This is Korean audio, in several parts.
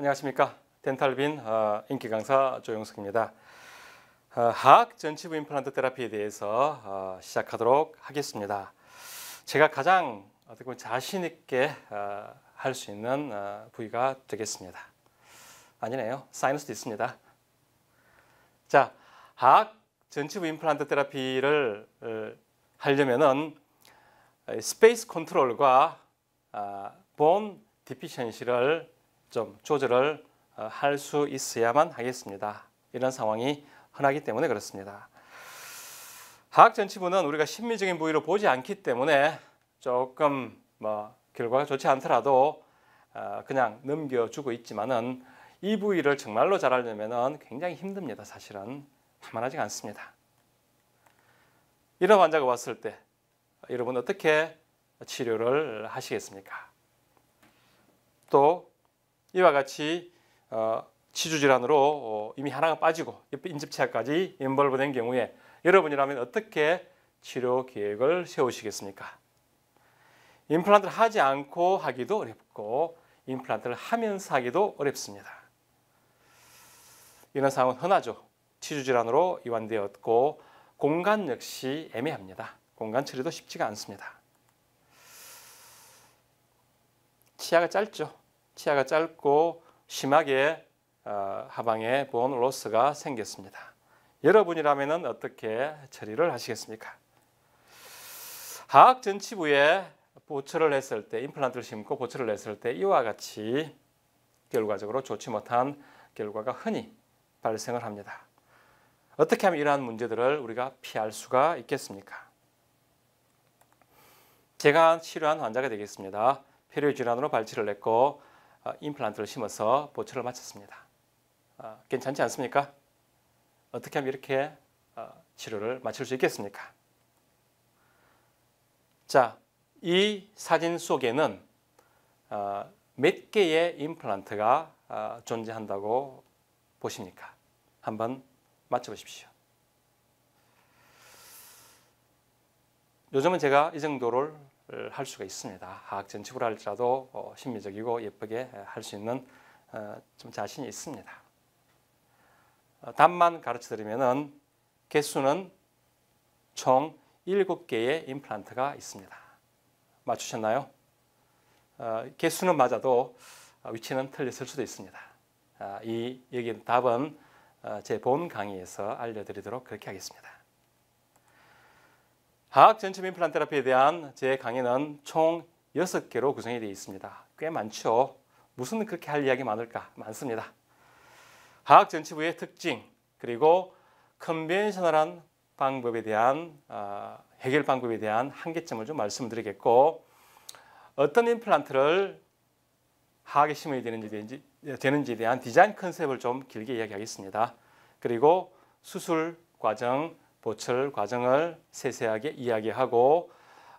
안녕하십니까. 덴탈빈 어, 인기 강사 조영석입니다. 하악 어, 전치부 임플란트 테라피에 대해서 어, 시작하도록 하겠습니다. 제가 가장 어떻게 보면 자신 있게 할 수 있는 부위가 되겠습니다. 아니네요. 사이너스도 있습니다. 자, 하악 전치부 임플란트 테라피를 하려면은 스페이스 컨트롤과 본 디피션시를 좀 조절을 어, 할수 있어야만 하겠습니다. 이런 상황이 흔하기 때문에 그렇습니다. 하악 전치부는 우리가 심미적인 부위로 보지 않기 때문에 조금 뭐 결과가 좋지 않더라도 어, 그냥 넘겨주고 있지만은 이 부위를 정말로 잘하려면 굉장히 힘듭니다. 사실은 만만하지 않습니다. 이런 환자가 왔을 때 여러분 어떻게 치료를 하시겠습니까? 또 이와 같이 치주질환으로 어, 어, 이미 하나가 빠지고 인접치아까지 인벌브된 경우에 여러분이라면 어떻게 치료 계획을 세우시겠습니까? 임플란트를 하지 않고 하기도 어렵고 임플란트를 하면서 하기도 어렵습니다. 이런 상황은 흔하죠. 치주질환으로 이완되었고 공간 역시 애매합니다. 공간 처리도 쉽지가 않습니다. 치아가 짧죠. 치아가 짧고 심하게 어, 하방에 본 로스가 생겼습니다. 여러분이라면 어떻게 처리를 하시겠습니까? 하악 전치부에 보철을 했을 때, 임플란트를 심고 보철을 했을 때 이와 같이 결과적으로 좋지 못한 결과가 흔히 발생을 합니다. 어떻게 하면 이러한 문제들을 우리가 피할 수가 있겠습니까? 제가 치료한 환자가 되겠습니다. 폐류 질환으로 발치를 했고 어, 임플란트를 심어서 보철를 마쳤습니다. 어, 괜찮지 않습니까? 어떻게 하면 이렇게 어, 치료를 마칠 수 있겠습니까? 자, 이 사진 속에는 몇 개의 임플란트가 존재한다고 보십니까? 한번 맞춰보십시오. 요즘은 제가 이 정도를 할 수가 있습니다. 하악 전치부라 할지라도 어, 심미적이고 예쁘게 할 수 있는 어, 좀 자신이 있습니다. 어, 답만 가르쳐드리면 개수는 총 7개의 임플란트가 있습니다. 맞추셨나요? 어, 개수는 맞아도 어, 위치는 틀렸을 수도 있습니다. 아, 이 여기 답은 어, 제본 강의에서 알려드리도록 그렇게 하겠습니다. 화학 전체민 플란 테라피에 대한 제 강의는 총 6개로 구성이 되어 있습니다. 꽤 많죠. 무슨 그렇게 할 이야기 많을까? 많습니다. 화학 전치부의 특징, 그리고 컨벤셔널한 방법에 대한 어, 해결 방법에 대한 한계점을 좀 말씀드리겠고 어떤 임플란트를 화학에 심어야 되는지, 예, 되는지에 대한 디자인 컨셉을 좀 길게 이야기하겠습니다. 그리고 수술 과정, 보철 과정을 세세하게 이야기하고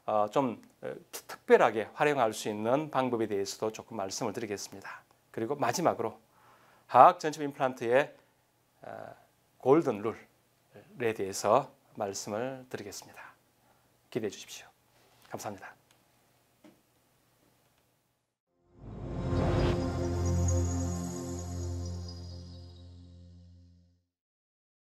어, 좀 어, 특별하게 활용할 수 있는 방법에 대해서도 조금 말씀을 드리겠습니다. 그리고 마지막으로 화학 전체 임플란트의 어, 골든 룰에 대해서 말씀을 드리겠습니다. 기대해 주십시오. 감사합니다.